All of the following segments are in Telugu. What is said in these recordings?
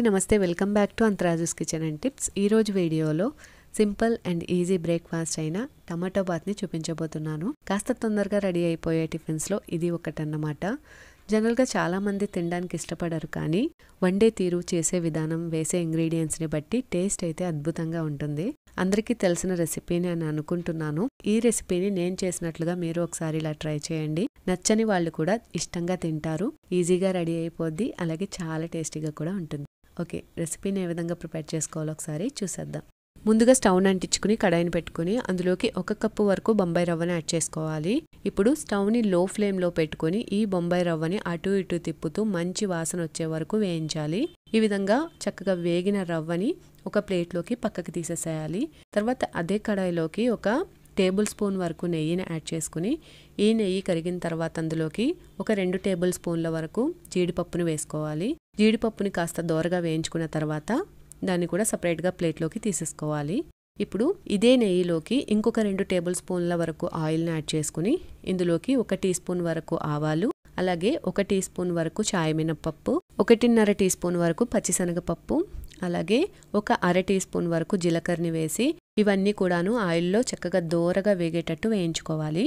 అండి నమస్తే welcome back to Antaraju's kitchen and tips ఈరోజు వీడియోలో సింపుల్ అండ్ ఈజీ బ్రేక్ఫాస్ట్ అయిన టమాటో బాత్ని చూపించబోతున్నాను కాస్త తొందరగా రెడీ అయిపోయే టిఫిన్స్లో ఇది ఒకటన్నమాట జనరల్గా చాలామంది తినడానికి ఇష్టపడరు కానీ వండే తీరు చేసే విధానం వేసే ఇంగ్రీడియంట్స్ని బట్టి టేస్ట్ అయితే అద్భుతంగా ఉంటుంది అందరికీ తెలిసిన రెసిపీని అని అనుకుంటున్నాను ఈ రెసిపీని నేను చేసినట్లుగా మీరు ఒకసారి ఇలా ట్రై చేయండి నచ్చని వాళ్ళు కూడా ఇష్టంగా తింటారు ఈజీగా రెడీ అయిపోద్ది అలాగే చాలా టేస్టీగా కూడా ఉంటుంది ఓకే రెసిపీని ఏ విధంగా ప్రిపేర్ చేసుకోవాలో ఒకసారి చూసేద్దాం ముందుగా స్టవ్ని అంటించుకుని కడాయిని పెట్టుకుని అందులోకి ఒక కప్పు వరకు బొంబాయి రవ్వని యాడ్ చేసుకోవాలి ఇప్పుడు స్టవ్ని లో ఫ్లేమ్లో పెట్టుకుని ఈ బొంబాయి రవ్వని అటు ఇటు తిప్పుతూ మంచి వాసన వచ్చే వరకు వేయించాలి ఈ విధంగా చక్కగా వేగిన రవ్వని ఒక ప్లేట్లోకి పక్కకి తీసేసేయాలి తర్వాత అదే కడాయిలోకి ఒక టేబుల్ స్పూన్ వరకు నెయ్యిని యాడ్ చేసుకుని ఈ నెయ్యి కరిగిన తర్వాత అందులోకి ఒక రెండు టేబుల్ స్పూన్ల వరకు జీడిపప్పును వేసుకోవాలి జీడిపప్పుని కాస్త దోరగా వేయించుకున్న తర్వాత దాన్ని కూడా సపరేట్గా ప్లేట్లోకి తీసేసుకోవాలి ఇప్పుడు ఇదే నెయ్యిలోకి ఇంకొక రెండు టేబుల్ స్పూన్ల వరకు ఆయిల్ని యాడ్ చేసుకుని ఇందులోకి ఒక టీ స్పూన్ వరకు ఆవాలు అలాగే ఒక టీ స్పూన్ వరకు చాయమినప్పప్పు ఒకటిన్నర టీ స్పూన్ వరకు పచ్చిశనగపప్పు అలాగే ఒక అర టీ స్పూన్ వరకు జీలకర్రని వేసి ఇవన్నీ కూడాను ఆయిల్లో చక్కగా దోరగా వేగేటట్టు వేయించుకోవాలి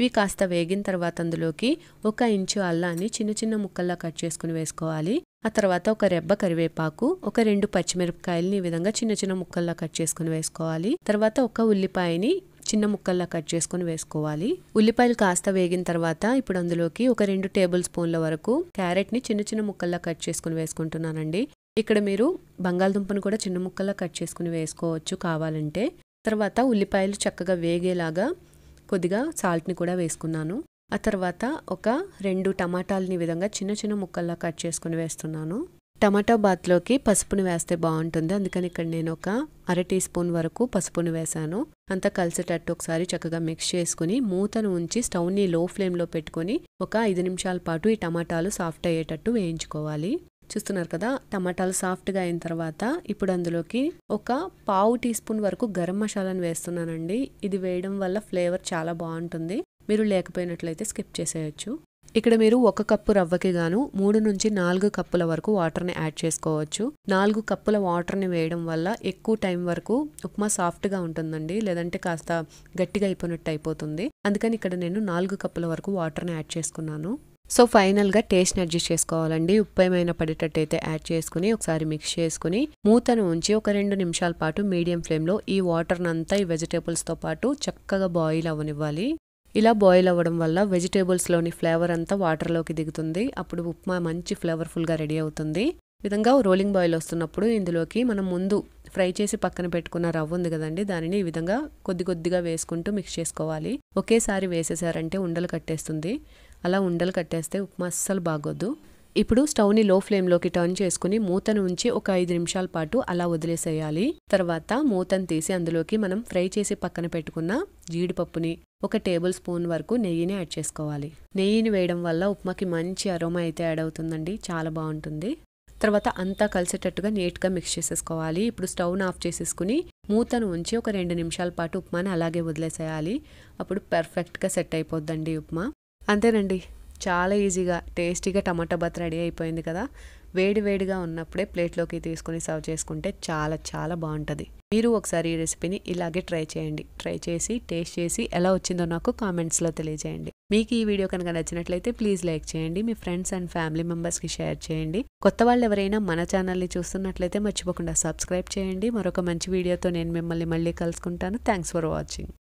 ఇవి కాస్త వేగిన తర్వాత అందులోకి ఒక ఇంచు అల్లాన్ని చిన్న చిన్న ముక్కల్లా కట్ చేసుకుని వేసుకోవాలి ఆ తర్వాత ఒక రెబ్బ కరివేపాకు ఒక రెండు పచ్చిమిరపకాయలని ఈ విధంగా చిన్న చిన్న ముక్కల్లా కట్ చేసుకుని వేసుకోవాలి తర్వాత ఒక ఉల్లిపాయని చిన్న ముక్కల్లా కట్ చేసుకుని వేసుకోవాలి ఉల్లిపాయలు కాస్త వేగిన తర్వాత ఇప్పుడు అందులోకి ఒక రెండు టేబుల్ స్పూన్ల వరకు క్యారెట్ని చిన్న చిన్న ముక్కల్లా కట్ చేసుకుని వేసుకుంటున్నానండి ఇక్కడ మీరు బంగాళదుంపను కూడా చిన్న ముక్కలా కట్ చేసుకుని వేసుకోవచ్చు కావాలంటే తర్వాత ఉల్లిపాయలు చక్కగా వేగేలాగా కొద్దిగా సాల్ట్ని కూడా వేసుకున్నాను ఆ తర్వాత ఒక రెండు టమాటాలని విధంగా చిన్న చిన్న ముక్కల్లా కట్ చేసుకుని వేస్తున్నాను టమాటా బాత్లోకి పసుపుని వేస్తే బాగుంటుంది అందుకని ఇక్కడ నేను ఒక అర టీ స్పూన్ వరకు పసుపుని వేశాను అంతా కలిసేటట్టు ఒకసారి చక్కగా మిక్స్ చేసుకుని మూతను ఉంచి స్టవ్ని లో ఫ్లేమ్లో పెట్టుకొని ఒక ఐదు నిమిషాల పాటు ఈ టమాటాలు సాఫ్ట్ అయ్యేటట్టు వేయించుకోవాలి చూస్తున్నారు కదా టమాటాలు సాఫ్ట్గా అయిన తర్వాత ఇప్పుడు అందులోకి ఒక పావు టీ స్పూన్ వరకు గరం మసాలాను వేస్తున్నానండి ఇది వేయడం వల్ల ఫ్లేవర్ చాలా బాగుంటుంది మీరు లేకపోయినట్లయితే స్కిప్ చేసేయచ్చు ఇక్కడ మీరు ఒక కప్పు రవ్వకి గాను మూడు నుంచి నాలుగు కప్పుల వరకు వాటర్ని యాడ్ చేసుకోవచ్చు నాలుగు కప్పుల వాటర్ని వేయడం వల్ల ఎక్కువ టైం వరకు ఉప్మా సాఫ్ట్గా ఉంటుందండి లేదంటే కాస్త గట్టిగా అయిపోయినట్టు అయిపోతుంది అందుకని ఇక్కడ నేను నాలుగు కప్పుల వరకు వాటర్ని యాడ్ చేసుకున్నాను సో ఫైనల్గా టేస్ట్ని అడ్జస్ట్ చేసుకోవాలండి ఉప్పు ఏమైనా పడేటట్టయితే యాడ్ చేసుకుని ఒకసారి మిక్స్ చేసుకుని మూతను ఉంచి ఒక రెండు నిమిషాల పాటు మీడియం ఫ్లేమ్లో ఈ అంతా ఈ వెజిటేబుల్స్తో పాటు చక్కగా బాయిల్ అవ్వనివ్వాలి ఇలా బాయిల్ అవ్వడం వల్ల వెజిటేబుల్స్లోని ఫ్లేవర్ అంతా వాటర్లోకి దిగుతుంది అప్పుడు ఉప్మా మంచి ఫ్లేవర్ఫుల్గా రెడీ అవుతుంది విధంగా రోలింగ్ బాయిల్ వస్తున్నప్పుడు ఇందులోకి మనం ముందు ఫ్రై చేసి పక్కన పెట్టుకున్న రవ్వ ఉంది కదండి దానిని ఈ విధంగా కొద్ది కొద్దిగా వేసుకుంటూ మిక్స్ చేసుకోవాలి ఒకేసారి వేసేసారంటే ఉండలు కట్టేస్తుంది అలా ఉండలు కట్టేస్తే ఉప్మా అస్సలు బాగోదు ఇప్పుడు స్టవ్ని లో ఫ్లేమ్లోకి టర్న్ చేసుకుని మూతను ఉంచి ఒక ఐదు నిమిషాల పాటు అలా వదిలేసేయాలి తర్వాత మూతను తీసి అందులోకి మనం ఫ్రై చేసి పక్కన పెట్టుకున్న జీడిపప్పుని ఒక టేబుల్ స్పూన్ వరకు నెయ్యిని యాడ్ చేసుకోవాలి నెయ్యిని వేయడం వల్ల ఉప్మాకి మంచి అరోమా అయితే యాడ్ అవుతుందండి చాలా బాగుంటుంది తర్వాత అంతా కలిసేటట్టుగా నీట్గా మిక్స్ చేసేసుకోవాలి ఇప్పుడు స్టవ్ను ఆఫ్ చేసేసుకుని మూతను ఉంచి ఒక రెండు నిమిషాల పాటు ఉప్మాని అలాగే వదిలేసేయాలి అప్పుడు పర్ఫెక్ట్గా సెట్ అయిపోద్దండి ఉప్మా అంతేనండి చాలా ఈజీగా టేస్టీగా టమాటా బత్ రెడీ అయిపోయింది కదా వేడి వేడిగా ఉన్నప్పుడే ప్లేట్లోకి తీసుకొని సర్వ్ చేసుకుంటే చాలా చాలా బాగుంటుంది మీరు ఒకసారి ఈ రెసిపీని ఇలాగే ట్రై చేయండి ట్రై చేసి టేస్ట్ చేసి ఎలా వచ్చిందో నాకు కామెంట్స్లో తెలియజేయండి మీకు ఈ వీడియో కనుక నచ్చినట్లయితే ప్లీజ్ లైక్ చేయండి మీ ఫ్రెండ్స్ అండ్ ఫ్యామిలీ మెంబర్స్కి షేర్ చేయండి కొత్త వాళ్ళు ఎవరైనా మన ఛానల్ని చూస్తున్నట్లయితే మర్చిపోకుండా సబ్స్క్రైబ్ చేయండి మరొక మంచి వీడియోతో నేను మిమ్మల్ని మళ్ళీ కలుసుకుంటాను థ్యాంక్స్ ఫర్ వాచింగ్